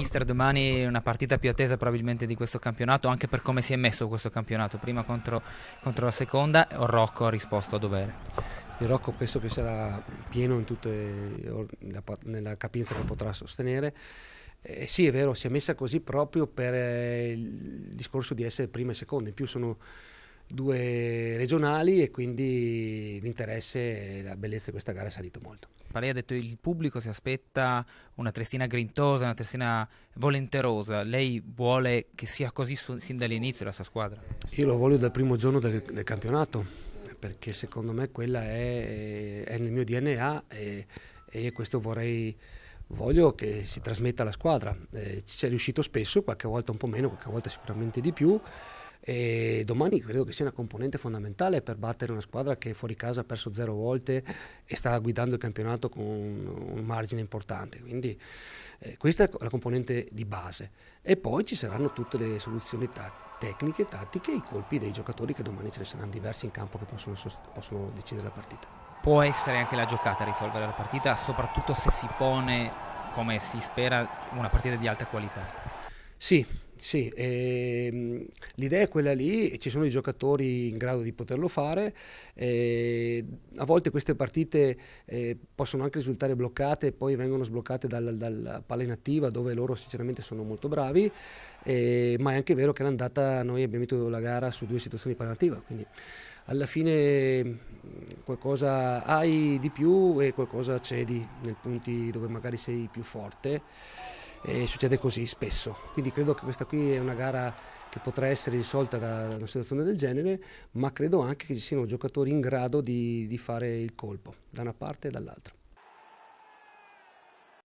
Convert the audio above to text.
Mister, domani una partita più attesa probabilmente di questo campionato, anche per come si è messo questo campionato, prima contro, contro la seconda, o Rocco ha risposto a dovere? Il Rocco penso che sarà pieno in tutte, nella capienza che potrà sostenere. Eh, sì, è vero, si è messa così proprio per eh, il discorso di essere prima e seconda, in più sono due regionali e quindi l'interesse e la bellezza di questa gara è salito molto. Lei ha detto che il pubblico si aspetta una Triestina grintosa, una Triestina volenterosa. Lei vuole che sia così su, sin dall'inizio la sua squadra? Io lo voglio dal primo giorno del, del campionato perché secondo me quella è, è nel mio DNA e, e questo vorrei voglio che si trasmetta alla squadra. Eh, ci è riuscito spesso, qualche volta un po' meno, qualche volta sicuramente di più e domani credo che sia una componente fondamentale per battere una squadra che fuori casa ha perso zero volte e sta guidando il campionato con un margine importante. Quindi eh, questa è la componente di base. E poi ci saranno tutte le soluzioni tecniche, tattiche i colpi dei giocatori che domani ce ne saranno diversi in campo che possono, possono decidere la partita. Può essere anche la giocata a risolvere la partita, soprattutto se si pone, come si spera, una partita di alta qualità. Sì, sì, ehm, l'idea è quella lì, ci sono i giocatori in grado di poterlo fare, eh, a volte queste partite eh, possono anche risultare bloccate, e poi vengono sbloccate dalla dal palla inattiva dove loro sinceramente sono molto bravi, eh, ma è anche vero che l'andata noi abbiamo vinto la gara su due situazioni di palla inattiva, quindi alla fine mm, qualcosa hai di più e qualcosa cedi nei punti dove magari sei più forte e succede così spesso. Quindi credo che questa qui è una gara che potrà essere risolta da una situazione del genere, ma credo anche che ci siano giocatori in grado di, di fare il colpo da una parte e dall'altra.